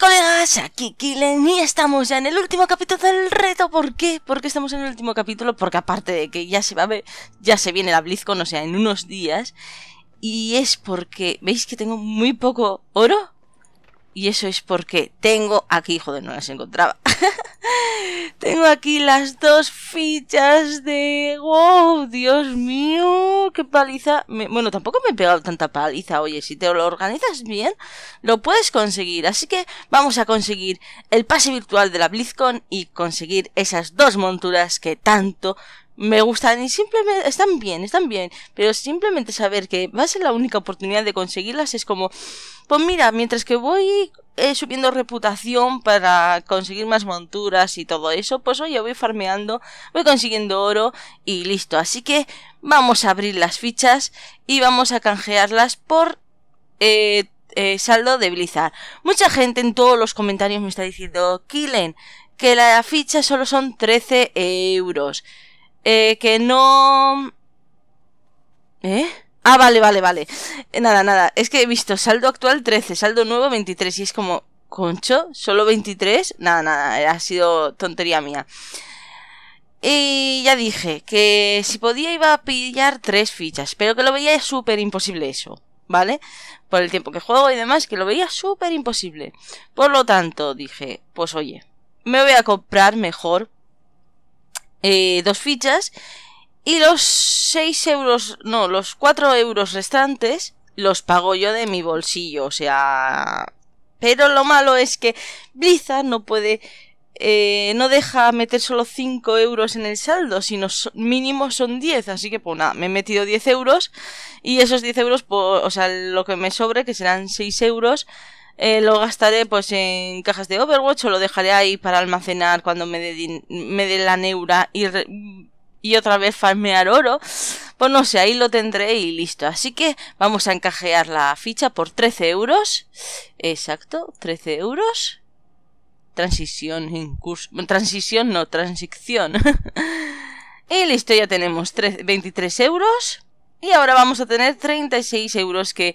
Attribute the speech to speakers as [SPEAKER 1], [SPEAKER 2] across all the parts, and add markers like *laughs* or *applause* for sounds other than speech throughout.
[SPEAKER 1] colegas, aquí Kilen y estamos ya en el último capítulo del reto. ¿Por qué? Porque estamos en el último capítulo, porque aparte de que ya se va a ver, ya se viene la BlizzCon, o sea, en unos días. Y es porque, ¿veis que tengo muy poco oro? Y eso es porque tengo aquí, joder, no las encontraba. *laughs* tengo aquí las dos fichas de... ¡Wow! Dios mío, qué paliza. Bueno, tampoco me he pegado tanta paliza. Oye, si te lo organizas bien, lo puedes conseguir. Así que vamos a conseguir el pase virtual de la BlizzCon y conseguir esas dos monturas que tanto me gustan y simplemente están bien, están bien, pero simplemente saber que va a ser la única oportunidad de conseguirlas es como, pues mira, mientras que voy eh, subiendo reputación para conseguir más monturas y todo eso, pues oye, voy farmeando, voy consiguiendo oro y listo. Así que vamos a abrir las fichas y vamos a canjearlas por... Eh, eh, saldo de Blizzard. Mucha gente en todos los comentarios me está diciendo, Killen, que la ficha solo son 13 euros. Eh, que no... ¿Eh? Ah, vale, vale, vale. Eh, nada, nada. Es que he visto saldo actual 13, saldo nuevo 23. Y es como, concho, solo 23. Nada, nada, ha sido tontería mía. Y ya dije que si podía iba a pillar tres fichas, pero que lo veía súper imposible eso, ¿vale? Por el tiempo que juego y demás, que lo veía súper imposible. Por lo tanto, dije, pues oye, me voy a comprar mejor eh, dos fichas y los 6 euros, no, los 4 euros restantes los pago yo de mi bolsillo, o sea... Pero lo malo es que Blizzard no puede... Eh, no deja meter solo 5 euros en el saldo, sino mínimo son 10, así que pues nada, me he metido 10 euros y esos 10 euros, pues, o sea, lo que me sobre, que serán 6 euros, eh, lo gastaré pues en cajas de Overwatch o lo dejaré ahí para almacenar cuando me dé la neura y, otra vez farmear oro. Pues no sé, ahí lo tendré y listo. Así que vamos a encajear la ficha por 13 euros. Exacto, 13 euros. Transición en curso. Transición no, transición. *laughs* y listo, ya tenemos 23 euros. Y ahora vamos a tener 36 euros que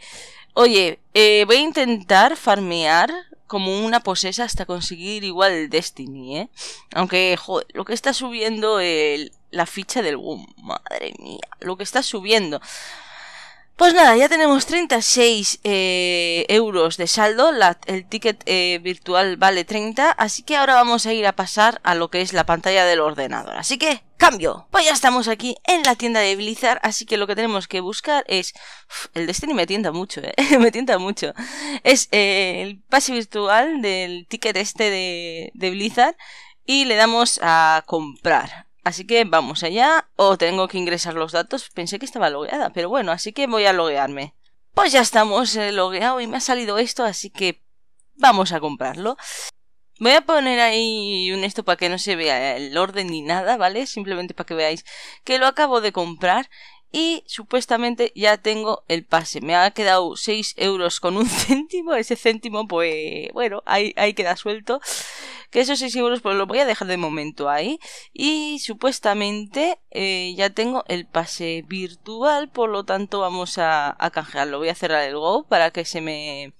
[SPEAKER 1] Oye, eh, voy a intentar farmear como una posesa hasta conseguir igual el Destiny, ¿eh? Aunque, joder, lo que está subiendo el, la ficha del Boom, madre mía, lo que está subiendo. Pues nada, ya tenemos 36 eh, euros de saldo, el ticket eh, virtual vale 30, así que ahora vamos a ir a pasar a lo que es la pantalla del ordenador. Así que, ¡cambio! Pues ya estamos aquí en la tienda de Blizzard, así que lo que tenemos que buscar es... el Destiny me tienta mucho, ¿eh? *laughs* me tienta mucho. Es eh, el pase virtual del ticket este de, de Blizzard y le damos a comprar. Así que vamos allá, o tengo que ingresar los datos, pensé que estaba logueada, pero bueno, así que voy a loguearme. Pues ya estamos eh, logueado y me ha salido esto, así que vamos a comprarlo. Voy a poner ahí un esto para que no se vea el orden ni nada, ¿vale? Simplemente para que veáis que lo acabo de comprar y supuestamente ya tengo el pase. Me ha quedado 6 euros con un *laughs* céntimo. Ese céntimo, pues bueno, ahí, queda suelto. Que esos 6 euros pues lo voy a dejar de momento ahí. Y supuestamente eh, ya tengo el pase virtual. Por lo tanto, vamos a, a canjearlo. Voy a cerrar el Go para que se me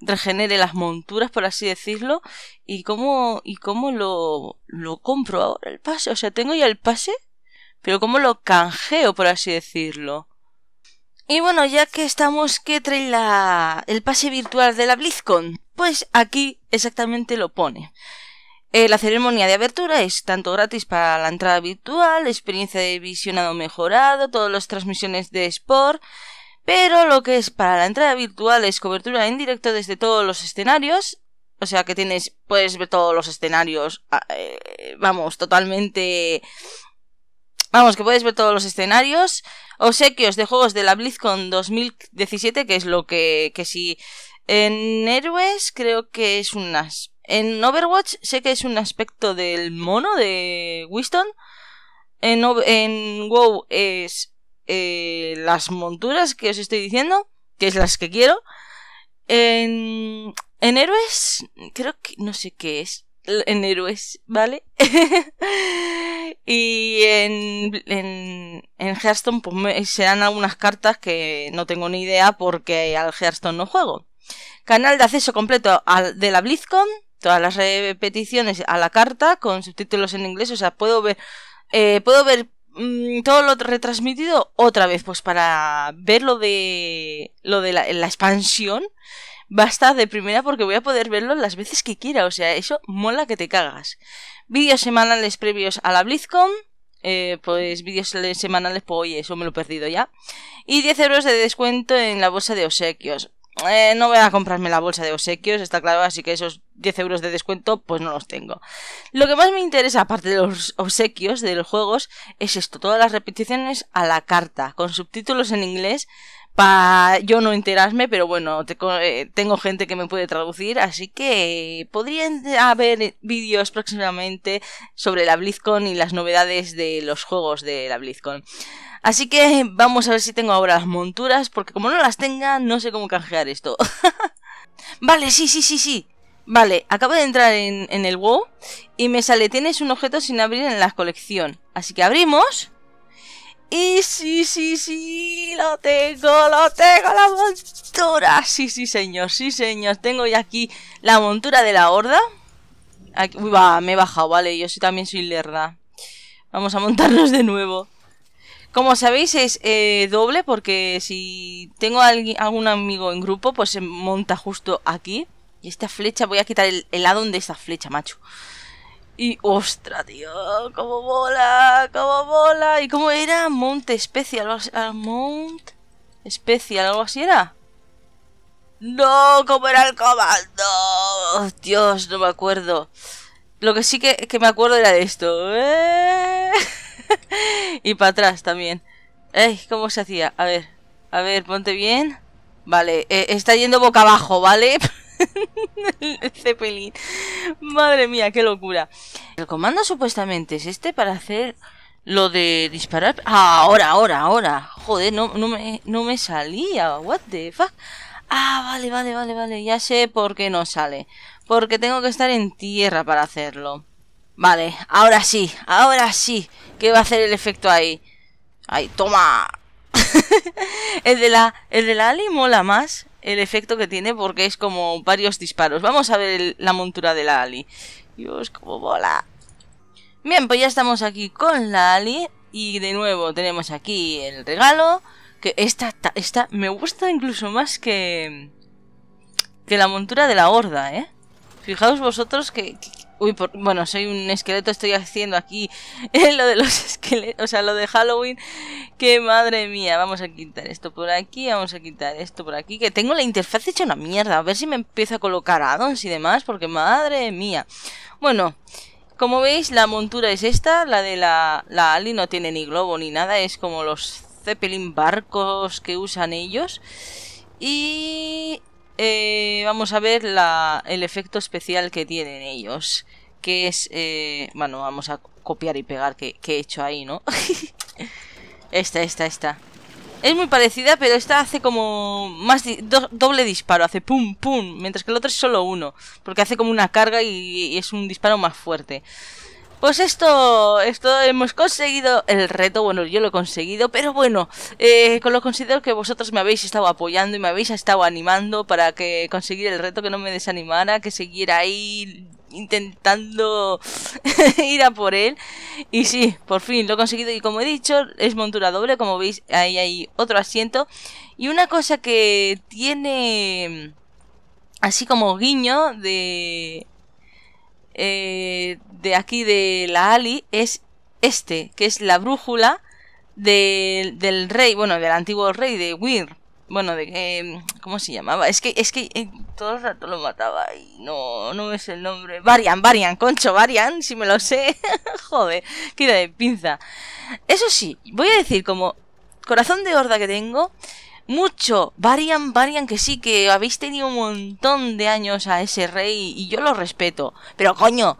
[SPEAKER 1] regenere las monturas, por así decirlo. ¿Y cómo, y cómo lo, lo compro ahora el pase? O sea, tengo ya el pase pero ¿cómo lo canjeo, por así decirlo? Y bueno, ya que estamos que trae la... el pase virtual de la BlizzCon, pues aquí exactamente lo pone. Eh, la ceremonia de abertura es tanto gratis para la entrada virtual, experiencia de visionado mejorado, todas las transmisiones de Sport, pero lo que es para la entrada virtual es cobertura en directo desde todos los escenarios, o sea que tienes, puedes ver todos los escenarios, ah, eh, vamos, totalmente Vamos, que podéis ver todos los escenarios. Obsequios de juegos de la BlizzCon 2017, que es lo que, que sí. en Héroes creo que es unas... En Overwatch sé que es un aspecto del mono de Winston. En, en WoW es eh, las monturas que os estoy diciendo, que es las que quiero. En, en Héroes creo que no sé qué es en Héroes, ¿vale? *laughs* y en, en, en Hearthstone pues serán algunas cartas que no tengo ni idea porque al Hearthstone no juego. Canal de acceso completo al, de la BlizzCon, todas las repeticiones a la carta con subtítulos en inglés, o sea, puedo ver, eh, puedo ver mm, todo lo retransmitido otra vez, pues para ver lo de, lo de la expansión Basta de primera porque voy a poder verlo las veces que quiera. O sea, eso mola que te cagas. Vídeos semanales previos a la BlizzCon. Eh, pues vídeos semanales, pues oye, eso me lo he perdido ya. Y diez euros de descuento en la bolsa de obsequios. Eh, no voy a comprarme la bolsa de obsequios, está claro, así que esos 10 euros de descuento pues no los tengo. Lo que más me interesa, aparte de los obsequios de los juegos, es esto, todas las repeticiones a la carta, con subtítulos en inglés, para yo no enterarme, pero bueno, eh, tengo gente que me puede traducir, así que podrían haber vídeos próximamente sobre la BlizzCon y las novedades de los juegos de la BlizzCon. Así que vamos a ver si tengo ahora las monturas, porque como no las tenga, no sé cómo canjear esto. *laughs* vale, sí, sí, sí, sí. Vale, acabo de entrar en, en el WoW y me sale, tienes un objeto sin abrir en la colección. Así que abrimos y sí, sí, sí, lo tengo, lo tengo, la montura. Sí, sí, señor, sí, señor. Tengo ya aquí la montura de la horda. uy, va, me he bajado, vale. Yo sí también soy lerda. Vamos a montarnos de nuevo. Como sabéis, es eh, doble porque si tengo algún amigo en grupo, pues se monta justo aquí. Y esta flecha, voy a quitar el, lado donde esta flecha, macho. Y ostra, tío, cómo bola cómo bola ¿Y cómo era? Mount Special, Mount Special, algo así era. No, cómo era el comando. Oh, Dios, no me acuerdo. Lo que sí que, me acuerdo era de esto. ¿eh? *laughs* y para atrás también. ¡Eh! ¿Cómo se hacía? A ver, a ver, ponte bien. Vale, eh, está yendo boca abajo, ¿vale? *laughs* *laughs* Este el Madre mía, qué locura. El comando supuestamente es este para hacer lo de disparar. ahora, ahora, ahora. Joder, no, no, me, no me salía. What the fuck. Ah, vale, vale, vale, vale. Ya sé por qué no sale. Porque tengo que estar en tierra para hacerlo. Vale, ahora sí, ahora sí. ¿Qué va a hacer el efecto ahí? Ahí, toma. *laughs* el de la el de la Ali mola más el efecto que tiene porque es como varios disparos. Vamos a ver la montura de la Ali. Dios, como bola. Bien, pues ya estamos aquí con la Ali. Y de nuevo tenemos aquí el regalo. Que esta, esta me gusta incluso más que, que la montura de la horda, ¿eh? Fijaos vosotros que, Uy, bueno, soy un esqueleto, estoy haciendo aquí *laughs* eh, lo de los esqueletos, o sea, lo de Halloween. ¡Qué madre mía, vamos a quitar esto por aquí, vamos a quitar esto por aquí. Que tengo la interfaz hecha una mierda, a ver si me empieza a colocar addons y demás, porque madre mía. Bueno, como veis, la montura es esta, la de la Ali no tiene ni globo ni nada, es como los Zeppelin barcos que usan ellos. Y eh, vamos a ver el efecto especial que tienen ellos. Que es, eh, bueno, vamos a copiar y pegar que, he hecho ahí, ¿no? *laughs* esta, esta, esta. Es muy parecida, pero esta hace como más doble disparo, hace pum pum, mientras que el otro es solo uno, porque hace como una carga y es un disparo más fuerte. Pues esto, esto hemos conseguido el reto, bueno, yo lo he conseguido, pero bueno, eh, con lo considero que vosotros me habéis estado apoyando y me habéis estado animando para que conseguir el reto, que no me desanimara, que siguiera ahí intentando *laughs* ir a por él. Y sí, por fin lo he conseguido. Y como he dicho, es montura doble. Como veis, ahí hay otro asiento. Y una cosa que tiene así como guiño de eh, de aquí de la Ali es este, que es la brújula del rey, bueno, del antiguo rey de Weir. Bueno, de que. Em, ¿cómo se llamaba? Es que es que eh, todo el rato lo mataba y no no es el nombre. Varian, Varian, concho, Varian, si me lo sé. *laughs* Joder, queda de pinza. Eso sí, voy a decir como corazón de horda que tengo mucho. Varian, Varian, que sí, que habéis tenido un montón de años a ese rey y yo lo respeto. Pero coño,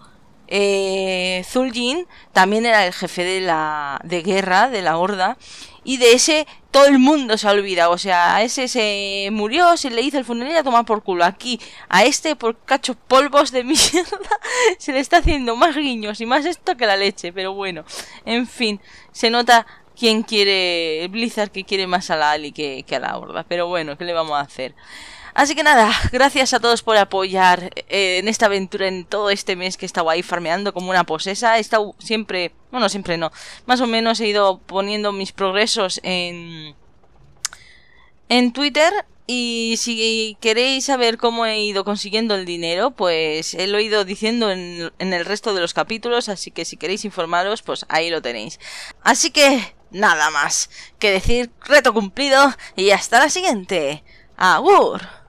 [SPEAKER 1] eh, Zul'jin también era el jefe de la de guerra, de la horda. Y de ese todo el mundo se ha olvidado. O sea, a ese se murió, se le hizo el funeral y a tomar por culo. Aquí, a este por cachos polvos de *laughs* mierda, se le está haciendo más guiños y más esto que la leche. Pero bueno, en fin, se nota quién quiere, Blizzard que quiere más a la Ali que, a la Horda, pero bueno, ¿qué le vamos a hacer? Así que nada, gracias a todos por apoyar eh, en esta aventura, en todo este mes que he estado ahí farmeando como una posesa. He estado siempre, bueno, siempre no, más o menos he ido poniendo mis progresos en, en Twitter. Y si queréis saber cómo he ido consiguiendo el dinero, pues eh, He lo ido diciendo en el resto de los capítulos, así que si queréis informaros, pues ahí lo tenéis. Así que nada más que decir reto cumplido y hasta la siguiente. ¡Agur!